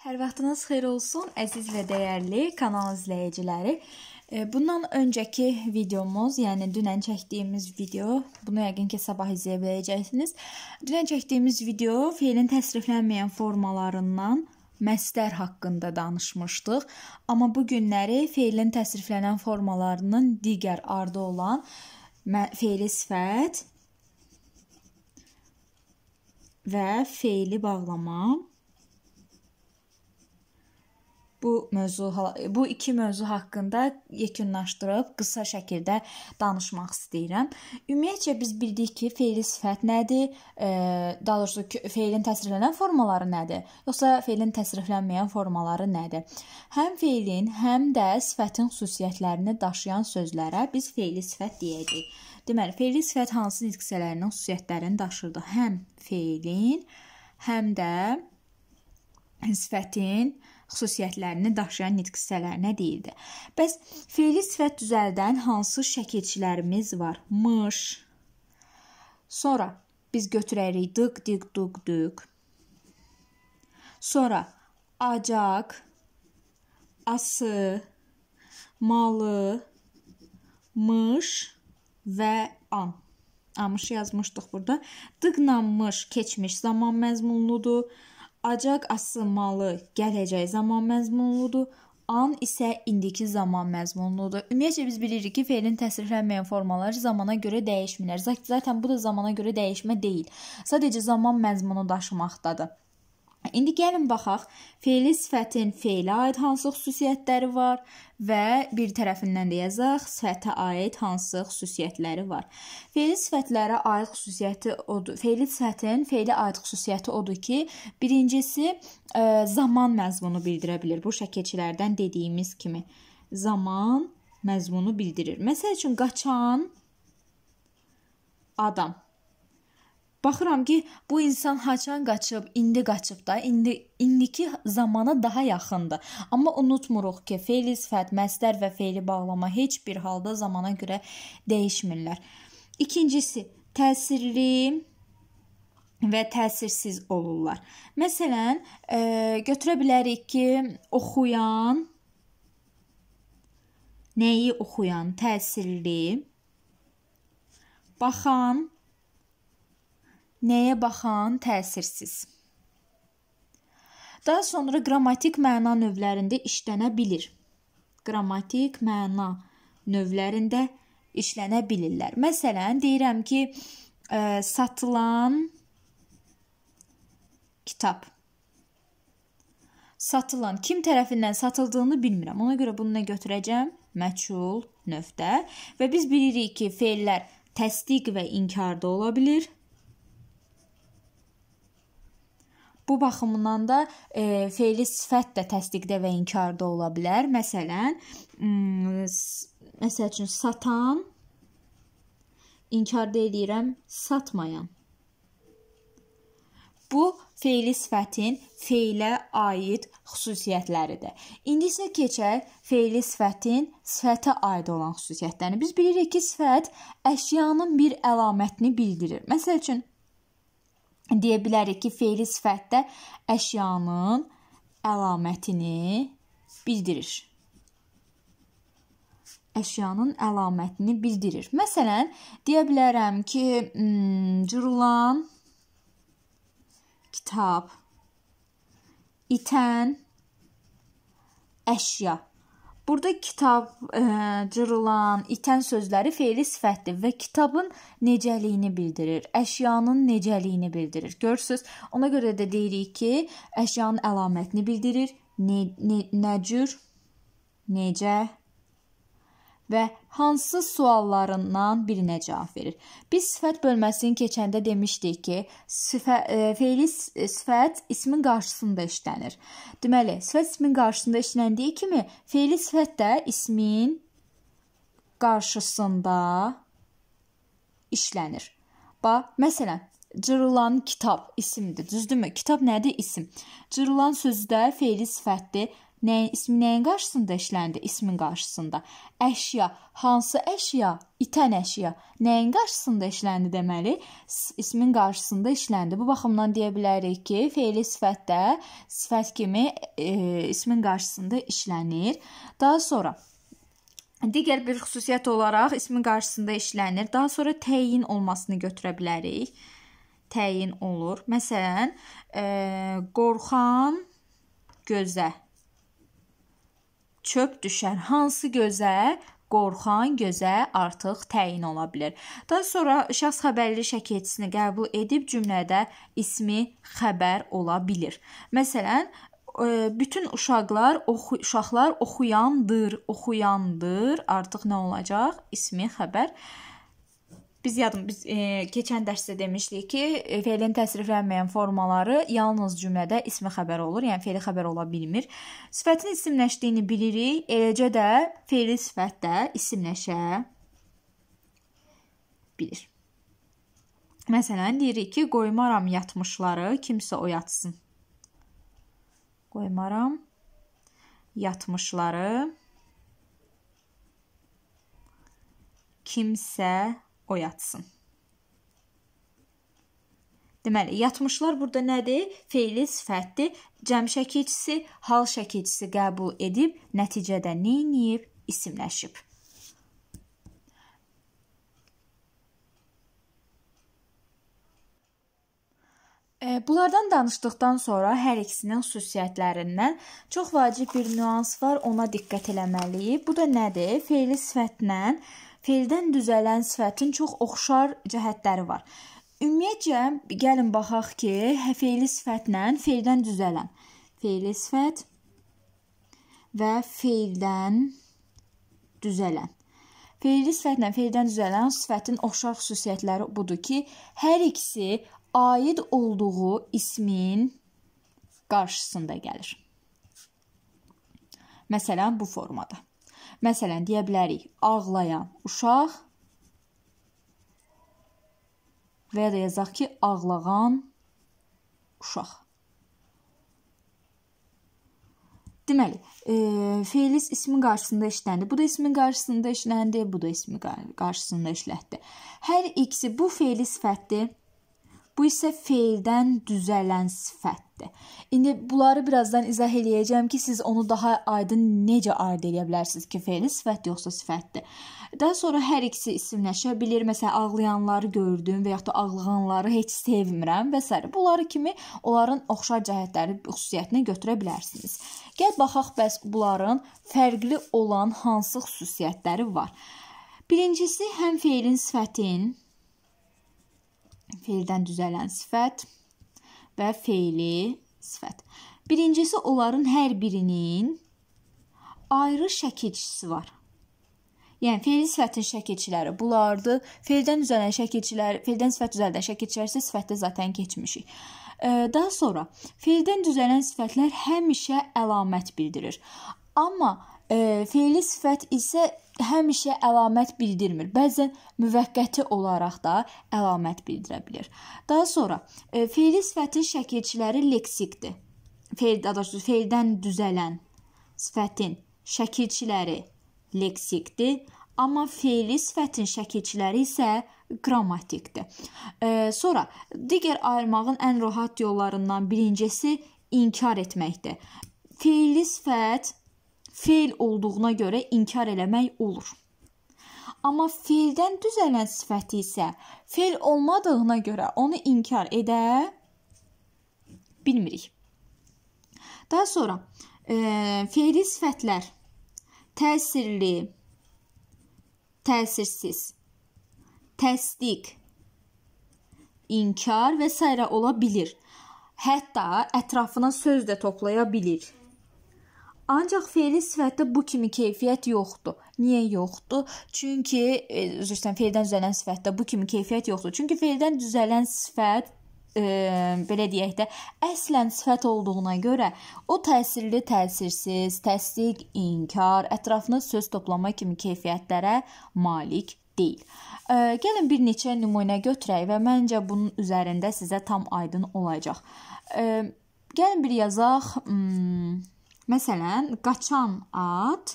Hər vaxtınız xeyir olsun, əziz və dəyərli kanal izləyiciləri. E, bundan öncəki videomuz, yəni dünən çəkdiyimiz video, bunu yəqin ki, sabah izləyə biləcəksiniz. Dünən çəkdiyimiz video feilin təsriflənməyən formalarından məstər haqqında danışmışdıq, amma bu günləri feilin təsriflənən formalarının digər ardı olan feili sifət və feili bağlama bu mövzu bu iki mövzu haqqında yekunlaşdırıb qısa şəkildə danışmaq istəyirəm. Ümumiyyətcə biz bildik ki, feili sifət nədir? E, daha doğrusu feilin təsriflənən formaları nədir? Yoxsa feilin təsriflənməyən formaları nədir? Həm feilin, həm də sifətin xüsusiyyətlərini daşıyan sözlərə biz feili sifət deyəcəyik. Deməli, feili sifət hansı nitq hissələrinin xüsusiyyətlərini daşırdı? Həm feilin, həm də sifətin xüsusiyyətlərini daşıyan nitq hissələrinə deyildi. Bəs feili sifət düzəldən hansı şəkilçilərimiz var? Mış. Sonra biz götürərik dıq, diq, duq, dük. Sonra acaq, ası, malı, mış və an. Amış yazmışdıq burada. Dığlanmış keçmiş zaman məzmunludur. Acaq asılmalı gələcək zaman məzmunludur. An isə indiki zaman məzmunludur. Ümumiyyətcə biz bilirik ki, fe'lin təsriflənməyən formaları zamana görə dəyişmirlər. Zaten bu da zamana görə dəyişmə deyil. Sadəcə zaman məzmunu daşımaqdadır. İndi gəlin baxaq, feili sifətin feilə aid hansı xüsusiyyətləri var və bir tərəfindən də yazaq, sifətə aid hansı xüsusiyyətləri var. Feili sifətlərə aid xüsusiyyəti odur. Feili sifətin feilə aid xüsusiyyəti odur ki, birincisi ə, e, zaman məzmunu bildirə bilir. Bu şəkilçilərdən dediyimiz kimi zaman məzmunu bildirir. Məsəl üçün qaçan adam Baxıram ki, bu insan haçan qaçıb, indi qaçıb da, indi indiki zamana daha yaxındır. Amma unutmuruq ki, feil sifət, məzdər və feili bağlama heç bir halda zamana görə dəyişmirlər. İkincisi, təsirli və təsirsiz olurlar. Məsələn, e, götürə bilərik ki, oxuyan nəyi oxuyan təsirli, baxan nəyə baxan təsirsiz. Daha sonra qrammatik məna növlərində işlənə bilir. Qrammatik məna növlərində işlənə bilirlər. Məsələn, deyirəm ki, ə, e, satılan kitab satılan, kim tərəfindən satıldığını bilmirəm. Ona görə bunu nə götürəcəm? Məçul növdə və biz bilirik ki, fe'llər təsdiq və inkarda ola bilər. Bu baxımdan da e, feili sifət də təsdiqdə və inkarda ola bilər. Məsələn, məsəl üçün satan inkarda eləyirəm, satmayan. Bu feili sifətin feilə aid xüsusiyyətləridir. İndi isə keçək feili sifətin sifətə aid olan xüsusiyyətlərinə. Biz bilirik ki, sifət əşyanın bir əlamətini bildirir. Məsəl üçün deyə bilərik ki, feili sifətdə əşyanın əlamətini bildirir. Əşyanın əlamətini bildirir. Məsələn, deyə bilərəm ki, hmm, cırılan kitab, itən əşya Burada kitab, ə, e, cırılan, itən sözləri feili sifətdir və kitabın necəliyini bildirir, əşyanın necəliyini bildirir. Görürsüz? Ona görə də deyirik ki, əşyanın əlamətini bildirir. Ne, ne, nəcür, necə, və hansı suallarından birinə cavab verir. Biz sifət bölməsini keçəndə demişdik ki, sifə, e, feili e, sifət ismin qarşısında işlənir. Deməli, sifət ismin qarşısında işləndiyi kimi feili sifət də ismin qarşısında işlənir. Bax, məsələn, cırılan kitab isimdir, düzdürmü? Kitab nədir? İsim. Cırılan sözü də feili sifətdir Nəyin ismi nəyin qarşısında işləndi? İsmin qarşısında. Əşya, hansı əşya? İtən əşya. Nəyin qarşısında işləndi deməli? İsmin qarşısında işləndi. Bu baxımdan deyə bilərik ki, feili sifətdə sifət kimi e, ismin qarşısında işlənir. Daha sonra Digər bir xüsusiyyət olaraq ismin qarşısında işlənir. Daha sonra təyin olmasını götürə bilərik. Təyin olur. Məsələn, e, qorxan gözə çöp düşən hansı gözə qorxan gözə artıq təyin ola bilər. Daha sonra şəxs xəbərli şəkilçisini qəbul edib cümlədə ismi xəbər ola bilər. Məsələn, e, bütün uşaqlar oxu uşaqlar oxuyandır, oxuyandır artıq nə olacaq? İsmi xəbər Biz yadım biz e, keçən dərsdə demişdik ki, e, feilin təsriflənməyən formaları yalnız cümlədə ismi xəbər olur, yəni feili xəbər ola bilmir. Sifətin isimləşdiyini bilirik, eləcə də feili sifət də isimləşə bilir. Məsələn, deyirik ki, qoymaram yatmışları kimsə oyatsın. Qoymaram yatmışları kimsə o yatsın. Deməli, yatmışlar burada nədir? Feili sifətdir. Cəm şəkilçisi, hal şəkilçisi qəbul edib, nəticədə nə edib? İsimləşib. E, bunlardan danışdıqdan sonra hər ikisinin xüsusiyyətlərindən çox vacib bir nüans var, ona diqqət eləməliyik. Bu da nədir? Feili sifətlə feldən düzələn sifətin çox oxşar cəhətləri var. Ümumiyyətcə gəlin baxaq ki, feili sifətlə feildən düzələn feili sifət və feildən düzələn Feili sifətlə feildən düzələn sifətin oxşar xüsusiyyətləri budur ki, hər ikisi aid olduğu ismin qarşısında gəlir. Məsələn, bu formada. Məsələn, deyə bilərik: ağlayan uşaq və ya da yazaq ki, ağlağan uşaq. Deməli, e, feilimiz ismin qarşısında işləndi. Bu da ismin qarşısında işləndi, bu da ismin qarşısında işlətdi. Hər ikisi bu feili sifətdir. Bu isə feildən düzələn sifətdir. İndi bunları birazdan izah eləyəcəm ki, siz onu daha aydın necə ayırd edə bilərsiniz ki, feili sifət yoxsa sifətdir. Daha sonra hər ikisi isimləşə bilir. Məsələn, ağlayanları gördüm və ya da ağlayanları heç sevmirəm və s. Bunları kimi onların oxşar cəhətləri xüsusiyyətinə götürə bilərsiniz. Gəl baxaq bəs bunların fərqli olan hansı xüsusiyyətləri var. Birincisi həm feilin sifətin, Feildən düzələn sifət və feili sifət. Birincisi onların hər birinin ayrı şəkilçisi var. Yəni feil sifətin şəkilçiləri bunlardır. Feildən düzələn şəkilçilər, feildən sifət düzəldən şəkilçilər isə sifətdə zaten keçmişik. Daha sonra feildən düzələn sifətlər həmişə əlamət bildirir. Amma e, feili sifət isə həmişə əlamət bildirmir. Bəzən müvəqqəti olaraq da əlamət bildirə bilər. Daha sonra e, feili sifətin şəkilçiləri leksikdir. Feil daha doğrusu feildən düzələn sifətin şəkilçiləri leksikdir, amma feili sifətin şəkilçiləri isə qrammatikdir. E, sonra digər ayırmağın ən rahat yollarından birincisi inkar etməkdir. Feili sifət feil olduğuna görə inkar eləmək olur. Amma feildən düzələn sifəti isə feil olmadığına görə onu inkar edə bilmirik. Daha sonra e, feili sifətlər təsirli, təsirsiz, təsdiq, inkar və s. ola bilər. Hətta ətrafına söz də toplaya bilir. Ancaq feili sifətdə bu kimi keyfiyyət yoxdur. Niyə yoxdur? Çünki e, üzrsən feildən düzələn sifətdə bu kimi keyfiyyət yoxdur. Çünki feildən düzələn sifət e, belə deyək də əslən sifət olduğuna görə o təsirli, təsirsiz, təsdiq, inkar, ətrafına söz toplama kimi keyfiyyətlərə malik deyil. E, gəlin bir neçə nümunə götürək və məncə bunun üzərində sizə tam aydın olacaq. E, gəlin bir yazaq. Hmm, Məsələn, qaçan at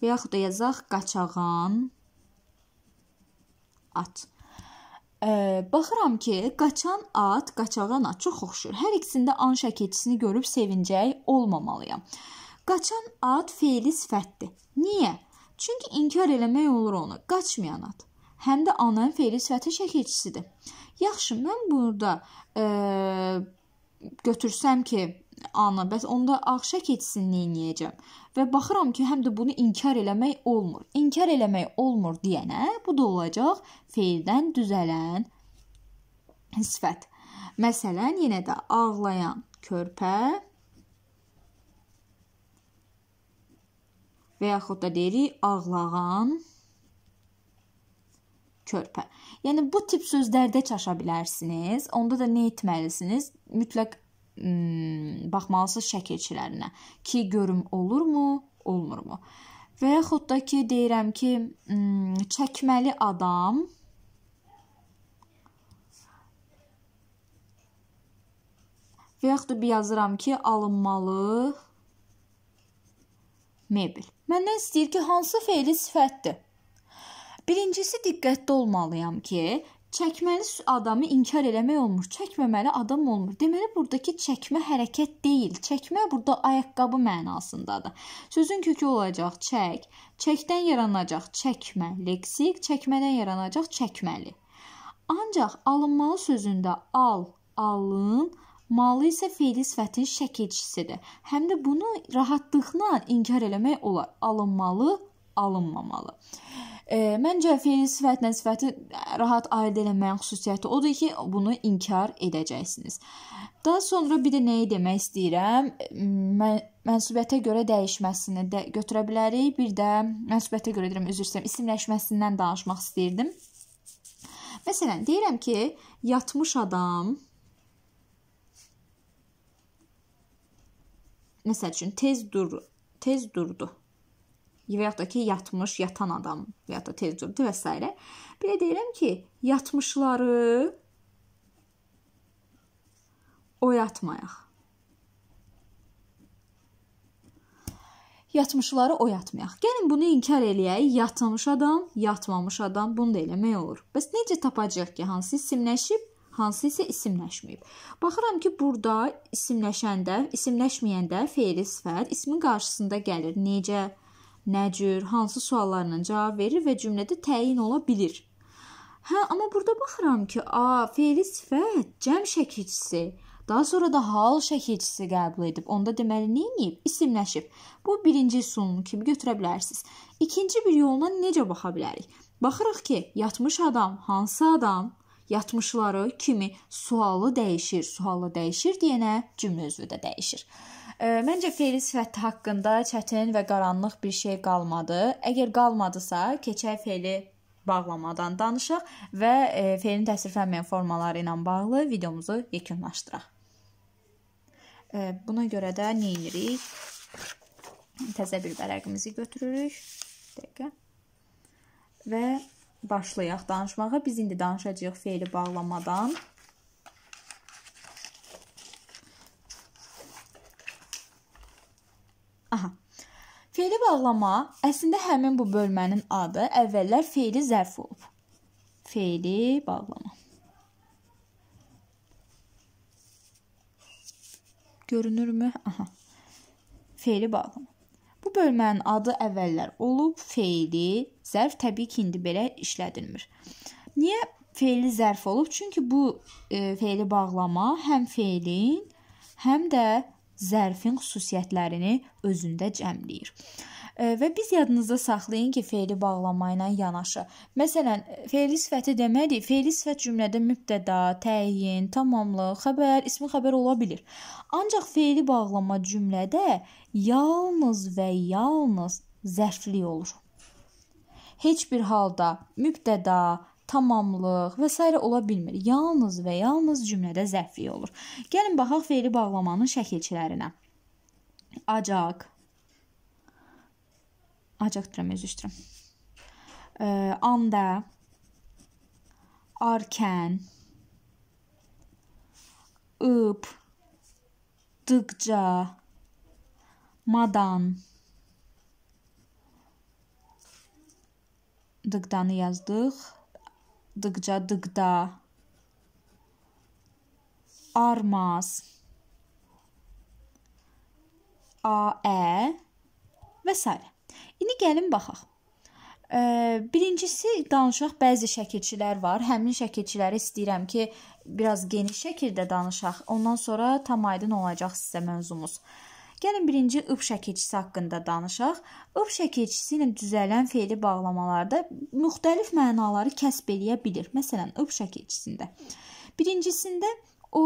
və yaxud da yazaq qaçağan at. Ə, baxıram ki, qaçan at, qaçağan at çox oxşur. Hər ikisində an şəkilçisini görüb sevincək olmamalıyam. Qaçan at feili sifətdir. Niyə? Çünki inkar eləmək olur onu. Qaçmayan at. Həm də anın feili sifətin şəkilçisidir. Yaxşı, mən burada ə, götürsəm ki, ana, bəs onda ağ şək etsin, neyniyəcəm? Və baxıram ki, həm də bunu inkar eləmək olmur. İnkar eləmək olmur deyənə bu da olacaq feildən düzələn sifət. Məsələn, yenə də ağlayan körpə və yaxud da deyirik ağlağan körpə. Yəni bu tip sözlərdə çaşa bilərsiniz. Onda da nə etməlisiniz? Mütləq ım, baxmalısınız şəkilçilərinə ki, görüm olurmu, olmurmu. Və yaxud da ki, deyirəm ki, ım, çəkməli adam və yaxud da yazıram ki, alınmalı mebel. Məndən istəyir ki, hansı feili sifətdir? Birincisi diqqətli olmalıyam ki, çəkməli adamı inkar eləmək olmur. Çəkməməli adam olmur. Deməli burdakı çəkmə hərəkət deyil. Çəkmə burada ayaqqabı mənasındadır. Sözün kökü olacaq çək, çəkdən yaranacaq çəkmə, leksik, çəkmədən yaranacaq çəkməli. Ancaq alınmalı sözündə al, alın, malı isə feili sifətin şəkilçisidir. Həm də bunu rahatlıqla inkar eləmək olar. Alınmalı, alınmamalı. E, məncə feil sifətlə sifəti rahat aid eləməyin xüsusiyyəti odur ki, bunu inkar edəcəksiniz. Daha sonra bir də nəyi demək istəyirəm? Mən mənsubiyyətə görə dəyişməsini də götürə bilərik. Bir də mənsubiyyətə görə deyirəm, üzr istəyirəm, isimləşməsindən danışmaq istəyirdim. Məsələn, deyirəm ki, yatmış adam Məsəl üçün tez dur, tez durdu və yaxud da ki, yatmış, yatan adam və ya da tezcurdu və s. Belə deyirəm ki, yatmışları oyatmayaq. Yatmışları oyatmayaq. Gəlin bunu inkar eləyək. Yatmış adam, yatmamış adam bunu da eləmək olur. Bəs necə tapacağıq ki, hansı isimləşib, hansı isə isimləşməyib. Baxıram ki, burada isimləşəndə, isimləşməyəndə fe'li sifət ismin qarşısında gəlir. Necə? nə cür, hansı suallarla cavab verir və cümlədə təyin ola bilir. Hə, amma burada baxıram ki, a, feili sifət cəm şəkilçisi, daha sonra da hal şəkilçisi qəbul edib. Onda deməli nə edib? İsimləşib. Bu birinci üsulunu kimi götürə bilərsiniz. İkinci bir yoluna necə baxa bilərik? Baxırıq ki, yatmış adam hansı adam? Yatmışları kimi sualı dəyişir, sualı dəyişir deyənə cümlə özü də dəyişir. Məncə Feliz Fəthi haqqında çətin və qaranlıq bir şey qalmadı. Əgər qalmadısa, keçək Feli bağlamadan danışaq və e, felin təsirlənməyən formaları ilə bağlı videomuzu yekunlaşdıraq. E, buna görə də nə edirik? Təzə bir vərəqimizi götürürük. Dəqiqə. Və başlayaq danışmağa. Biz indi danışacağıq feili bağlamadan. Feili bağlama əslində həmin bu bölmənin adı əvvəllər feili zərf olub. Feili bağlama. Görünürmü? Aha. Feili bağlama. Bu bölmənin adı əvvəllər olub, feili zərf təbii ki, indi belə işlədilmir. Niyə feili zərf olub? Çünki bu e, feili bağlama həm feilin, həm də zərfin xüsusiyyətlərini özündə cəmləyir. Və biz yadınızda saxlayın ki, feili bağlama ilə yanaşı. Məsələn, feili sifəti demədik, feili sifət cümlədə mübtəda, təyin, tamamlıq, xəbər, ismi xəbər ola bilir. Ancaq feili bağlama cümlədə yalnız və yalnız zərflik olur. Heç bir halda mübtəda, tamamlıq və s. ola bilmir. Yalnız və yalnız cümlədə zərflik olur. Gəlin baxaq fe'li bağlamanın şəkilçilərinə. Acaq. Acaq deyirəm, özü istəyirəm. E, anda. Arkən. Ib. Dıqca. Madan. Dıqdanı yazdıq dıqca dıqda, armaz, aə e. və s. İndi gəlin baxaq. Birincisi danışaq bəzi şəkilçilər var. Həmin şəkilçiləri istəyirəm ki, biraz geniş şəkildə danışaq. Ondan sonra tam aydın olacaq sizə mövzumuz. Gəlin birinci ıb şəkilçisi haqqında danışaq. Ib şəkilçisi ilə düzələn feili bağlamalarda müxtəlif mənaları kəsb eləyə bilir. Məsələn, ıb şəkilçisində. Birincisində o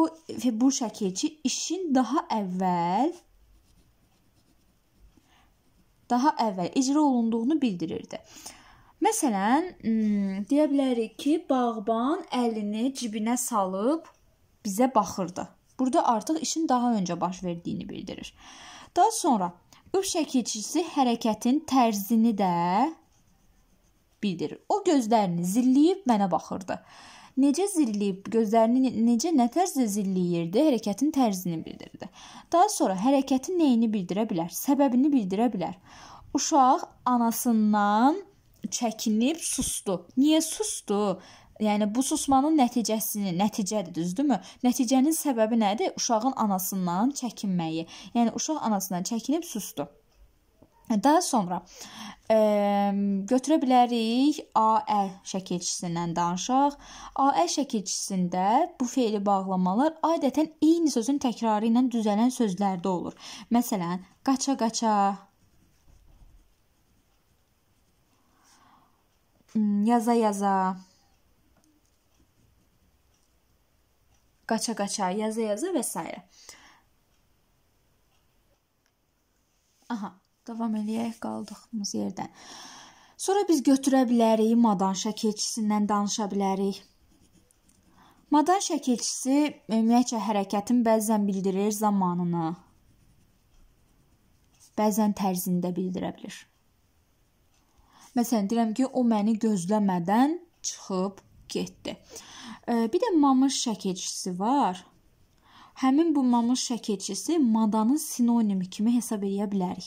bu şəkilçi işin daha əvvəl daha əvvəl icra olunduğunu bildirirdi. Məsələn, hmm, deyə bilərik ki, bağban əlini cibinə salıb bizə baxırdı burada artıq işin daha öncə baş verdiyini bildirir. Daha sonra üf şəkilçisi hərəkətin tərzini də bildirir. O gözlərini zilləyib mənə baxırdı. Necə zilləyib, gözlərini necə nə tərzdə zilləyirdi, hərəkətin tərzini bildirdi. Daha sonra hərəkətin nəyini bildirə bilər, səbəbini bildirə bilər. Uşaq anasından çəkinib sustu. Niyə sustu? Yəni bu susmanın nəticəsini, nəticədir, düzdürmü? Nəticənin səbəbi nədir? Uşağın anasından çəkinməyi. Yəni uşaq anasından çəkinib susdu. Daha sonra ə, götürə bilərik Aə şəkilçisindən danışaq. Aə şəkilçisində bu feili bağlamalar adətən eyni sözün təkrarı ilə düzələn sözlərdə olur. Məsələn, qaça-qaça, hmm, yaza-yaza, kaça kaça, yaza yaza vesaire. Aha, davam eləyək qaldığımız yerdən. Sonra biz götürə bilərik Madanşa keçisindən danışa bilərik. Madanşa keçisi e, ümumiyyətcə hərəkətin bəzən bildirir zamanını, bəzən tərzini də bildirə bilir. Məsələn, deyirəm ki, o məni gözləmədən çıxıb getdi. Bir də mamış şəkilçisi var. Həmin bu mamış şəkilçisi madanın sinonimi kimi hesab edə bilərik.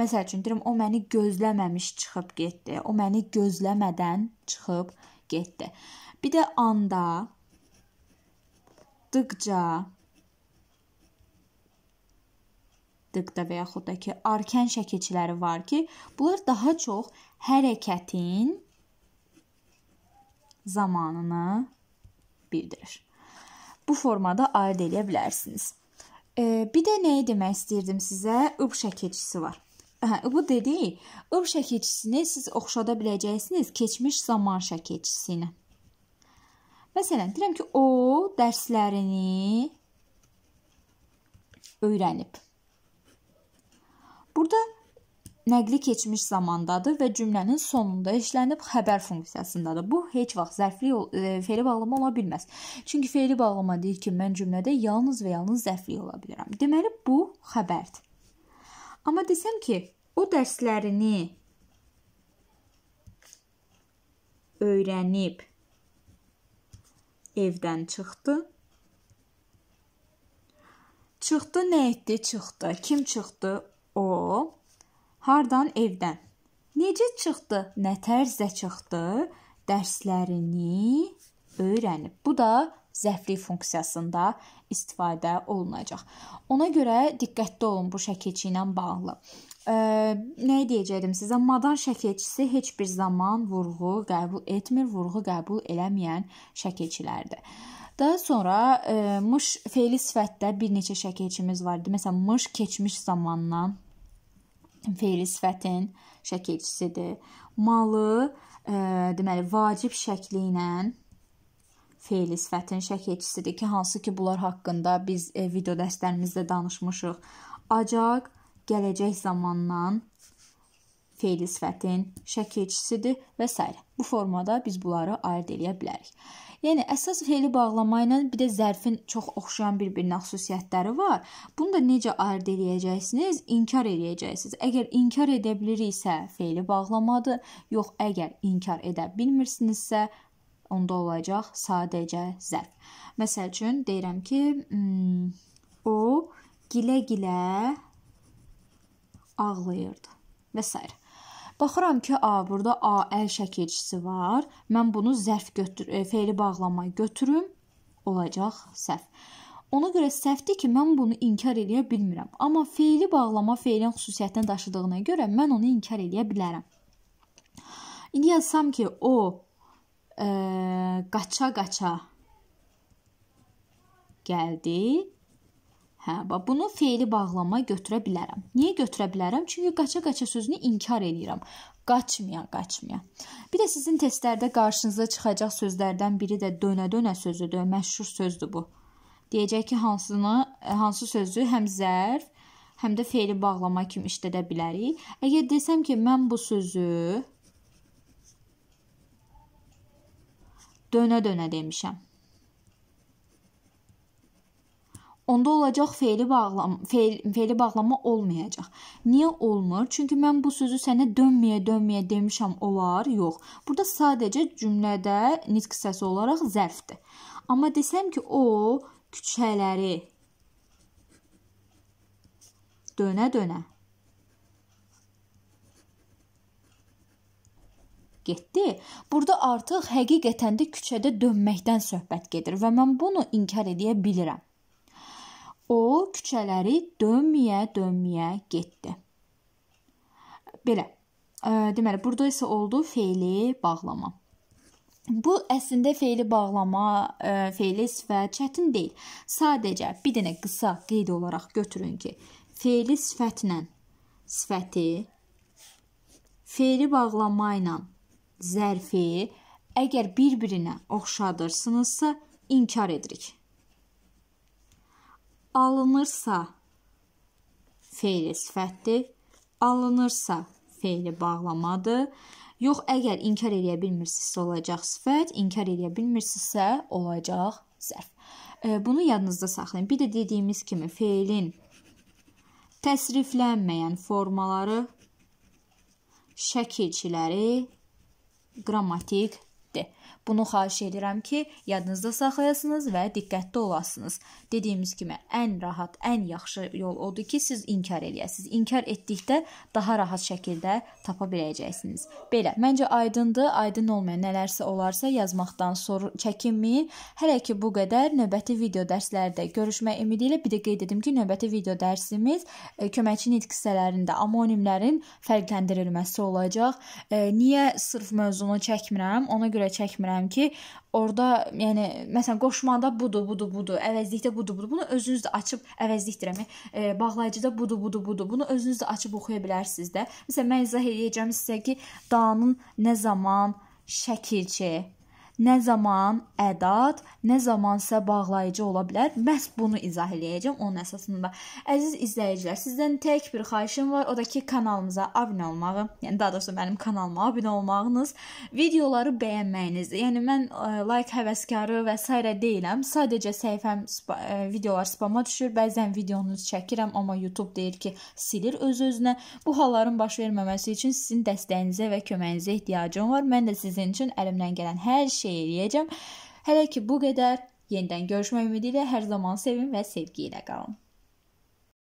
Məsəl üçün deyirəm, o məni gözləməmiş çıxıb getdi. O məni gözləmədən çıxıb getdi. Bir də anda dıqca dıqda və yaxud da ki, arkən şəkilçiləri var ki, bunlar daha çox hərəkətin zamanını bildirir. Bu formada ayırd eləyə bilərsiniz. E, bir də nəyi demək istirdim sizə? ıb şəkilçisi var. Hə, bu dedik, ıb şəkilçisini siz oxşada biləcəksiniz keçmiş zaman şəkilçisi ilə. Məsələn, deyirəm ki, o dərslərini öyrənib. Burada nəqli keçmiş zamandadır və cümlənin sonunda işlənib xəbər funksiyasındadır. Bu heç vaxt zərfli e, fe'li bağlama ola bilməz. Çünki fe'li bağlama deyir ki, mən cümlədə yalnız və yalnız zərfli ola bilərəm. Deməli bu xəbərdir. Amma desəm ki, o dərslərini öyrənib evdən çıxdı. Çıxdı nə etdi? Çıxdı. Kim çıxdı? O Hardan? Evdən. Necə çıxdı? Nə tərzdə çıxdı? Dərslərini öyrənib. Bu da zəflik funksiyasında istifadə olunacaq. Ona görə diqqətli olun bu şəkilçi ilə bağlı. Ə, nə deyəcəydim sizə? Madan şəkilçisi heç bir zaman vurğu qəbul etmir, vurğu qəbul eləməyən şəkilçilərdir. Daha sonra ə, mış feili sifətdə bir neçə şəkilçimiz vardı. Məsələn, mış keçmiş zamandan feili sifətin şəkilçisidir. Malı ə, e, deməli vacib şəkli ilə feili sifətin şəkilçisidir ki, hansı ki bunlar haqqında biz ə, e, video dərslərimizdə danışmışıq. Acaq gələcək zamandan feili sifətin şəkilçisidir və s. Bu formada biz bunları ayırd edə bilərik. Yəni əsas feli bağlama ilə bir də zərfin çox oxşayan bir-birinə xüsusiyyətləri var. Bunu da necə ayırd eləyəcəksiniz? İnkar eləyəcəksiniz. Əgər inkar edə biliriksə, feli bağlamadır. Yox, əgər inkar edə bilmirsinizsə, onda olacaq sadəcə zərf. Məsəl üçün deyirəm ki, hmm, o gilə-gilə ağlayırdı və s. Baxıram ki, a burada a əl şəkilçisi var. Mən bunu zərf götür e, feili bağlama götürüm olacaq səhv. Ona görə səhvdir ki, mən bunu inkar eləyə bilmirəm. Amma feili bağlama feilin xüsusiyyətini daşıdığına görə mən onu inkar eləyə bilərəm. İndi yazsam ki, o e, qaça-qaça gəldi Hə, bax bunu feili bağlama götürə bilərəm. Niyə götürə bilərəm? Çünki qaça-qaça sözünü inkar eləyirəm. Qaçmaya, qaçmaya. Bir də sizin testlərdə qarşınıza çıxacaq sözlərdən biri də dönə-dönə sözüdür. Məşhur sözdür bu. Deyəcək ki, hansını, e, hansı sözü həm zərf, həm də feili bağlama kimi işlədə bilərik. Əgər desəm ki, mən bu sözü dönə-dönə demişəm. onda olacaq feili bağlam feil, feili bağlama olmayacaq. Niyə olmur? Çünki mən bu sözü sənə dönməyə dönməyə demişəm olar? Yox. Burada sadəcə cümlədə nitq səsi olaraq zərfdir. Amma desəm ki, o küçələri dönə-dönə getdi. Burada artıq həqiqətən də küçədə dönməkdən söhbət gedir və mən bunu inkar edə bilirəm. O küçələri dönməyə-dönməyə getdi. Belə. E, deməli, burada isə oldu feili bağlama. Bu əslində feili bağlama, e, feili sifət çətin deyil. Sadəcə bir dənə qısa qeyd olaraq götürün ki, feili sifətlə sifəti, feili bağlama ilə zərfi əgər bir-birinə oxşadırsınızsa, inkar edirik alınırsa feili sifətdir. Alınırsa feili bağlamadır. Yox, əgər inkar eləyə bilmirsinizsə olacaq sifət, inkar eləyə bilmirsinizsə olacaq zərf. E, bunu yadınızda saxlayın. Bir də dediyimiz kimi feilin təsriflənməyən formaları, şəkilçiləri qrammatik vacibdir. Bunu xahiş edirəm ki, yadınızda saxlayasınız və diqqətli olasınız. Dediyimiz kimi, ən rahat, ən yaxşı yol odur ki, siz inkar eləyəsiniz. İnkar etdikdə daha rahat şəkildə tapa biləcəksiniz. Belə, məncə aydındır. Aydın olmayan nələrsə olarsa yazmaqdan soru çəkinməyin. Hələ ki bu qədər. Növbəti video dərslərdə görüşmək ümidi ilə bir də qeyd edim ki, növbəti video dərsimiz e, köməkçi nitq hissələrində amonimlərin fərqləndirilməsi olacaq. E, niyə sırf mövzunu çəkmirəm? Ona görə görə çəkmirəm ki, orada, yəni məsələn qoşmada budur, budur, budur, əvəzlikdə budur, budur. Bunu özünüz də açıb əvəzlik deyirəm. Yəni, e, bağlayıcıda budur, budur, budur. Bunu özünüz də açıb oxuya bilərsiniz də. Məsələn mən izah edəcəm sizə ki, danın nə zaman şəkilçi Nə zaman ədad, nə zamansa bağlayıcı ola bilər. Məhz bunu izah eləyəcəm onun əsasında. Əziz izləyicilər, sizdən tək bir xahişim var, o da ki, kanalımıza abunə olmağı, yəni daha doğrusu mənim kanalıma abunə olmağınız, videoları bəyənməyinizdir. Yəni mən ə, e, like həvəskarı və s. deyiləm. Sadəcə səhifəm spa, ə, e, videolar spama düşür. Bəzən videonuzu çəkirəm, amma YouTube deyir ki, silir öz-özünə. Bu halların baş verməməsi üçün sizin dəstəyinizə və köməyinizə ehtiyacım var. Mən də sizin üçün əlimdən gələn hər şey şey eləyəcəm. Hələ ki bu qədər. Yenidən görüşmək ümidi ilə hər zaman sevin və sevgi ilə qalın.